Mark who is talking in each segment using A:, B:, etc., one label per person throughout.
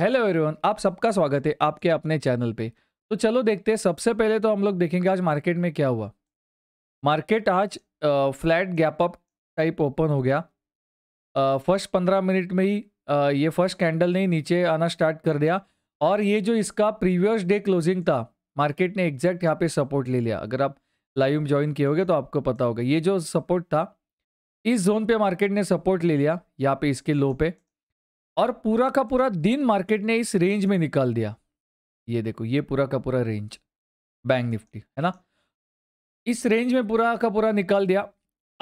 A: hello everyone आप सबका स्वागत है आपके अपने चैनल पे तो चलो देखते हैं सबसे पहले तो हम लोग देखेंगे आज मार्केट में क्या हुआ मार्केट आज flat gap up type open हो गया फर्स्ट पंद्रह मिनट में ही आ, ये फर्स्ट कैंडल ने नीचे आना स्टार्ट कर दिया और ये जो इसका प्रीवियस डे क्लोजिंग था मार्केट ने एग्जैक्ट यहाँ पे सपोर्ट ले लिया अगर आप लाइव में ज्वाइन किए होगे तो आपको पता होगा ये जो सपोर्ट था इस जोन पे मार्केट ने सपोर्ट ले लिया यहाँ पे इसके लो पे और पूरा का पूरा दिन मार्केट ने इस रेंज में निकाल दिया ये देखो ये पूरा का पूरा रेंज बैंक निफ्टी है ना इस रेंज में पूरा का पूरा निकाल दिया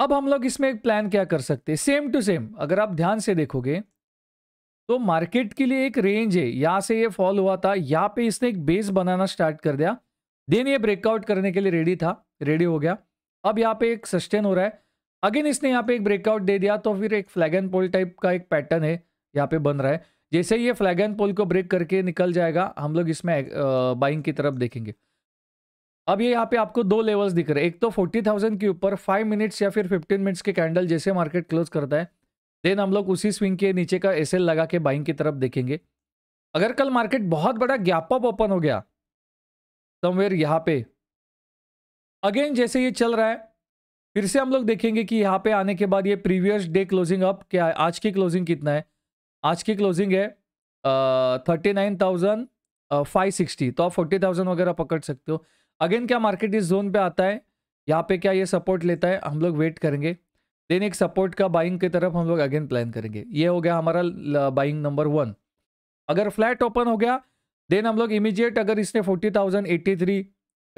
A: अब हम लोग इसमें एक प्लान क्या कर सकते हैं सेम टू सेम अगर आप ध्यान से देखोगे तो मार्केट के लिए एक रेंज है यहाँ से ये फॉल हुआ था यहाँ पे इसने एक बेस बनाना स्टार्ट कर दिया देन ये ब्रेकआउट करने के लिए रेडी था रेडी हो गया अब यहाँ पे एक सस्टेन हो रहा है अगेन इसने यहाँ पे एक ब्रेकआउट दे दिया तो फिर एक फ्लैग एंड पोल टाइप का एक पैटर्न है यहाँ पे बन रहा है जैसे ये फ्लैग एंड पोल को ब्रेक करके निकल जाएगा हम लोग इसमें बाइंग की तरफ देखेंगे अब ये यहाँ पे आपको दो लेवल्स दिख रहे हैं एक तो 40,000 के ऊपर 5 मिनट्स या फिर 15 मिनट्स के कैंडल जैसे मार्केट क्लोज करता है देन हम लोग उसी स्विंग के नीचे का एस लगा के बाइंग की तरफ देखेंगे अगर कल मार्केट बहुत बड़ा गैप अप ओपन हो गया समवेयर यहाँ पे अगेन जैसे ये चल रहा है फिर से हम लोग देखेंगे कि यहाँ पे आने के बाद ये प्रीवियस डे क्लोजिंग अप क्या आज की क्लोजिंग कितना है आज की क्लोजिंग है thirty nine thousand five sixty तो आप फोर्टी थाउजेंड वगैरह पकड़ सकते हो अगेन क्या मार्केट इस जोन पे आता है यहाँ पे क्या ये सपोर्ट लेता है हम लोग वेट करेंगे देन एक सपोर्ट का बाइंग की तरफ हम लोग अगेन प्लान करेंगे ये हो गया हमारा बाइंग नंबर वन अगर फ्लैट ओपन हो गया देन हम लोग इमीजिएट अगर इसने फोर्टी थाउजेंड एट्टी थ्री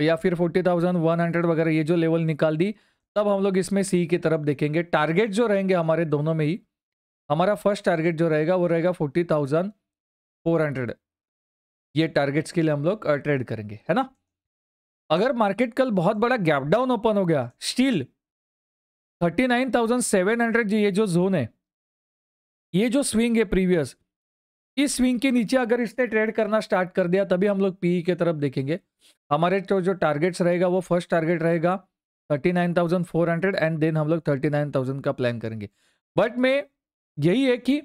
A: या फिर फोर्टी थाउजेंड वन हंड्रेड वगैरह ये जो लेवल निकाल दी तब हम लोग इसमें सी की तरफ देखेंगे टारगेट जो रहेंगे हमारे दोनों में ही हमारा फर्स्ट टारगेट जो रहेगा वो रहेगा फोर्टी थाउजेंड फोर हंड्रेड ये टारगेट्स के लिए हम लोग ट्रेड करेंगे है ना अगर मार्केट कल बहुत बड़ा गैप डाउन ओपन हो गया still thirty nine thousand seven hundred ये जो जोन है ये जो स्विंग है प्रीवियस इस स्विंग के नीचे अगर इसने ट्रेड करना स्टार्ट कर दिया तभी हम लोग पीई e के तरफ देखेंगे हमारे तो जो टारगेट्स रहेगा वो फर्स्ट टारगेट रहेगा thirty nine thousand four hundred and then हम लोग थर्टी नाइन थाउजेंड का प्लान करेंगे बट मैं यही है कि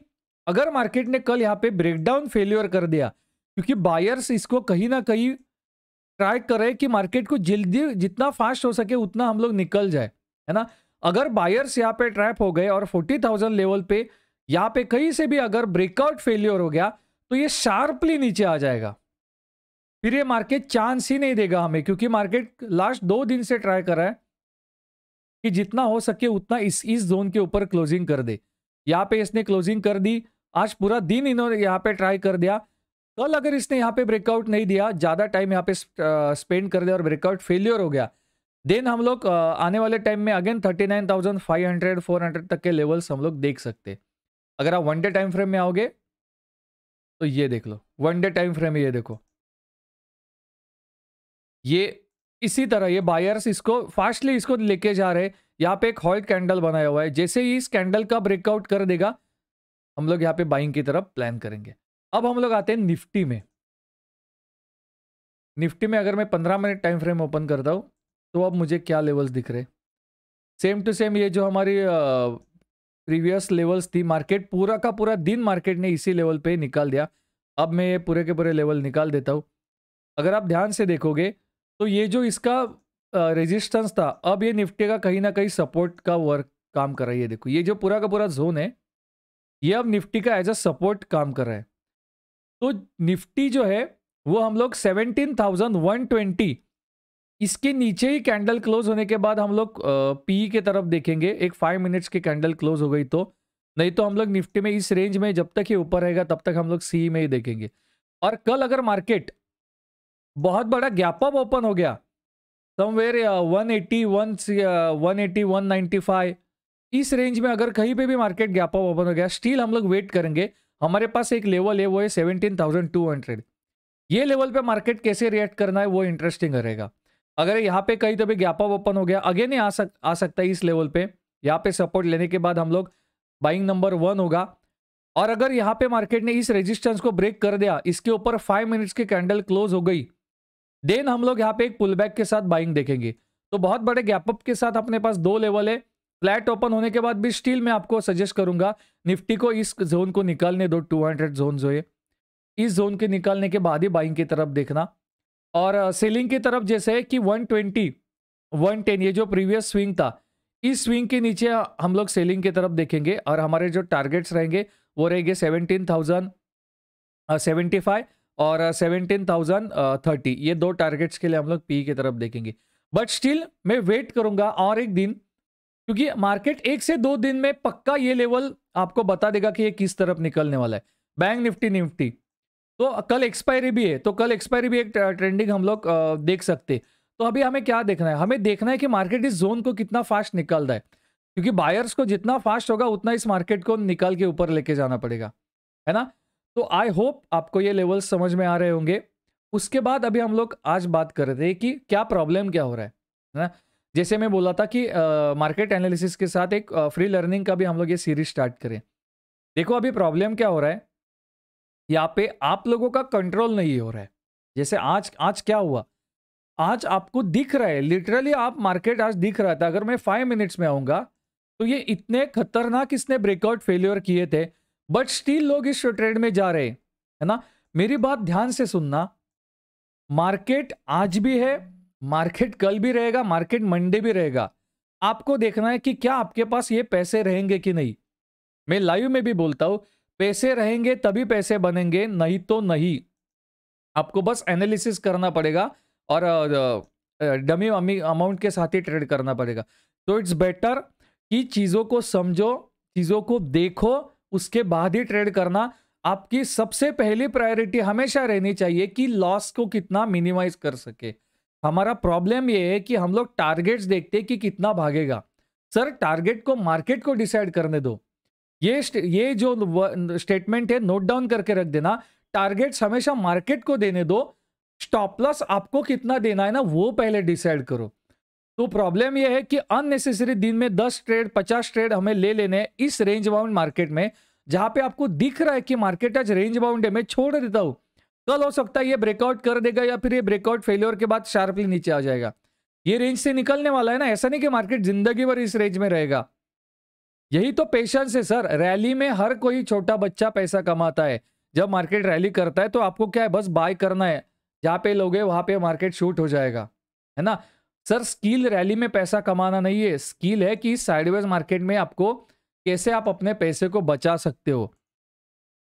A: अगर मार्केट ने कल यहाँ पे ब्रेकडाउन फेल्योर कर दिया क्योंकि बायर्स इसको कहीं ना कहीं ट्राई करें कि मार्केट को जल्दी जितना फास्ट हो सके उतना हम लोग निकल जाए है ना अगर बायर्स यहाँ पे ट्रैप हो गए और 40,000 लेवल पे यहाँ पे कहीं से भी अगर ब्रेकआउट फेल्योर हो गया तो ये शार्पली नीचे आ जाएगा फिर ये मार्केट चांस ही नहीं देगा हमें क्योंकि मार्केट लास्ट दो दिन से ट्राई कर रहा है कि जितना हो सके उतना इस इस जोन के ऊपर क्लोजिंग कर दे यहाँ पे इसने क्लोजिंग कर दी आज पूरा दिन इन्होंने यहाँ पे ट्राई कर दिया कल अगर इसने यहाँ पे ब्रेकआउट नहीं दिया ज़्यादा टाइम यहाँ पे स्पेंड कर दिया और ब्रेकआउट फेलियर हो गया देन हम लोग आने वाले टाइम में again thirty nine thousand five hundred four hundred तक के लेवल्स हम लोग देख सकते अगर आप वन डे टाइम फ्रेम में आओगे तो ये देख लो वन डे टाइम फ्रेम ये देखो ये इसी तरह ये बायर्स इसको फास्टली इसको लेके जा रहे यहाँ पे एक हॉल कैंडल बनाया हुआ है जैसे ही इस कैंडल का ब्रेकआउट कर देगा हम लोग यहाँ पे बाइंग की तरफ प्लान करेंगे अब हम लोग आते हैं निफ्टी में निफ्टी में अगर मैं पंद्रह मिनट टाइम फ्रेम ओपन करता हूँ तो अब मुझे क्या लेवल्स दिख रहे सेम टू सेम ये जो हमारी प्रीवियस लेवल्स थी मार्केट पूरा का पूरा दिन मार्केट ने इसी लेवल पे निकाल दिया अब मैं ये पूरे के पूरे लेवल निकाल देता हूँ अगर आप ध्यान से देखोगे तो ये जो इसका रेजिस्टेंस था अब ये निफ्टी का कहीं ना कहीं सपोर्ट का वर्क काम कर रहा है ये देखो ये जो पूरा का पूरा जोन है ये अब निफ्टी का एज अ सपोर्ट काम कर रहा है तो निफ्टी जो है वो हम लोग 17,120 इसके नीचे ही कैंडल क्लोज होने के बाद हम लोग पी के तरफ देखेंगे एक फाइव मिनट्स की कैंडल क्लोज हो गई तो नहीं तो हम लोग निफ्टी में इस रेंज में जब तक ये ऊपर रहेगा तब तक हम लोग सी में ही देखेंगे और कल अगर मार्केट बहुत बड़ा गैप अप ओपन हो गया somewhere one eighty one one eighty one ninety five इस रेंज में अगर कहीं पे भी मार्केट गैप अप ओपन हो गया स्टिल हम लोग वेट करेंगे हमारे पास एक लेवल है वो है सेवनटीन थाउजेंड टू हंड्रेड ये लेवल पे मार्केट कैसे रिएक्ट करना है वो इंटरेस्टिंग रहेगा अगर यहाँ पे कहीं तो भी गैप अप ओपन हो गया अगेन ही आ सक आ सकता है इस लेवल पे यहाँ पे सपोर्ट लेने के बाद हम लोग बाइंग नंबर वन होगा और अगर यहाँ पे मार्केट ने इस रेजिस्टेंस को ब्रेक कर दिया इसके ऊपर फाइव मिनट्स की कैंडल क्लोज हो गई देन हम लोग यहाँ पे एक पुल बैक के साथ बाइंग देखेंगे तो बहुत बड़े गैपअप के साथ अपने पास दो लेवल है फ्लैट ओपन होने के बाद भी स्टील मैं आपको सजेस्ट करूंगा निफ्टी को इस जोन को निकालने दो 200 जोन जो है इस जोन के निकालने के बाद ही बाइंग की तरफ देखना और सेलिंग uh, की तरफ जैसे है कि 120 110 ये जो प्रीवियस स्विंग था इस स्विंग के नीचे हम लोग सेलिंग की तरफ देखेंगे और हमारे जो टारगेट्स रहेंगे वो रहेंगे सेवनटीन थाउजेंड सेवेंटी फाइव और सेवनटीन थाउजेंड थर्टी ये दो टारगेट्स के लिए हम लोग पी की तरफ देखेंगे बट स्टिल मैं वेट करूंगा और एक दिन क्योंकि मार्केट एक से दो दिन में पक्का ये लेवल आपको बता देगा कि ये किस तरफ निकलने वाला है बैंक निफ्टी निफ्टी तो कल एक्सपायरी भी है तो कल एक्सपायरी भी एक ट्रेंडिंग हम लोग देख सकते तो अभी हमें क्या देखना है हमें देखना है कि मार्केट इस जोन को कितना फास्ट निकल रहा है क्योंकि बायर्स को जितना फास्ट होगा उतना इस मार्केट को निकाल के ऊपर लेके जाना पड़ेगा है ना तो आई होप आपको ये लेवल समझ में आ रहे होंगे उसके बाद अभी हम लोग आज बात कर रहे थे कि क्या प्रॉब्लम क्या हो रहा है ना जैसे मैं बोला था कि मार्केट uh, एनालिसिस के साथ एक फ्री uh, लर्निंग का भी हम लोग ये सीरीज स्टार्ट करें देखो अभी प्रॉब्लम क्या हो रहा है यहाँ पे आप लोगों का कंट्रोल नहीं हो रहा है जैसे आज आज क्या हुआ आज आपको दिख रहा है लिटरली आप मार्केट आज दिख रहा था अगर मैं फाइव मिनट्स में आऊँगा तो ये इतने खतरनाक इसने ब्रेकआउट फेल्योर किए थे बट स्टील लोग इस ट्रेड में जा रहे है ना मेरी बात ध्यान से सुनना मार्केट आज भी है मार्केट कल भी रहेगा मार्केट मंडे भी रहेगा आपको देखना है कि क्या आपके पास ये पैसे रहेंगे कि नहीं मैं लाइव में भी बोलता हूँ पैसे रहेंगे तभी पैसे बनेंगे नहीं तो नहीं आपको बस एनालिसिस करना पड़ेगा और डमी अमी अमाउंट के साथ ही ट्रेड करना पड़ेगा तो इट्स बेटर कि चीज़ों को समझो चीज़ों को देखो उसके बाद ही ट्रेड करना आपकी सबसे पहली प्रायोरिटी हमेशा रहनी चाहिए कि लॉस को कितना मिनिमाइज कर सके हमारा प्रॉब्लम ये है कि हम लोग टारगेट्स देखते हैं कि कितना भागेगा सर टारगेट को मार्केट को डिसाइड करने दो ये ये जो स्टेटमेंट है नोट डाउन करके रख देना टारगेट्स हमेशा मार्केट को देने दो स्टॉप लॉस आपको कितना देना है ना वो पहले डिसाइड करो तो प्रॉब्लम ये है कि अननेसेसरी दिन में 10 ट्रेड 50 ट्रेड हमें ले लेने इस रेंज बाउंड मार्केट में जहां पे आपको दिख रहा है कि मार्केट आज रेंज बाउंड है मैं छोड़ देता हूँ कल हो सकता है ये ब्रेकआउट कर देगा या फिर ये ब्रेकआउट फेल्योर के बाद शार्पली नीचे आ जाएगा ये रेंज से निकलने वाला है ना ऐसा नहीं कि मार्केट जिंदगी भर इस रेंज में रहेगा यही तो पेशेंस है सर रैली में हर कोई छोटा बच्चा पैसा कमाता है जब मार्केट रैली करता है तो आपको क्या है बस बाय करना है जहाँ पे लोगे वहाँ पे मार्केट शूट हो जाएगा है ना सर स्किल रैली में पैसा कमाना नहीं है स्किल है कि साइडवेज मार्केट में आपको कैसे आप अपने पैसे को बचा सकते हो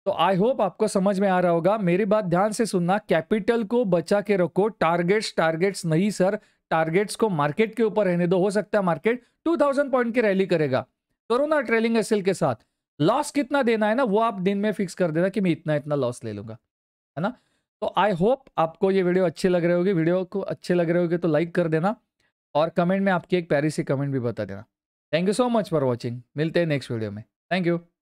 A: तो आई होप आपको समझ में आ रहा होगा मेरी बात ध्यान से सुनना कैपिटल को बचा के रखो टारगेट्स टारगेट्स नहीं सर टारगेट्स को मार्केट के ऊपर रहने दो हो सकता है मार्केट 2000 पॉइंट की रैली करेगा करो ना ट्रेलिंग एसएल के साथ लॉस कितना देना है ना वो आप दिन में फिक्स कर देना कि मैं इतना इतना लॉस ले लूंगा है ना तो आई होप आपको ये वीडियो अच्छे लग रहे होगी वीडियो को अच्छे लग रहे होगी तो लाइक कर देना और कमेंट में आपकी एक प्यारी सी कमेंट भी बता देना thank you so much for watching मिलते हैं नेक्स्ट वीडियो में थैंक यू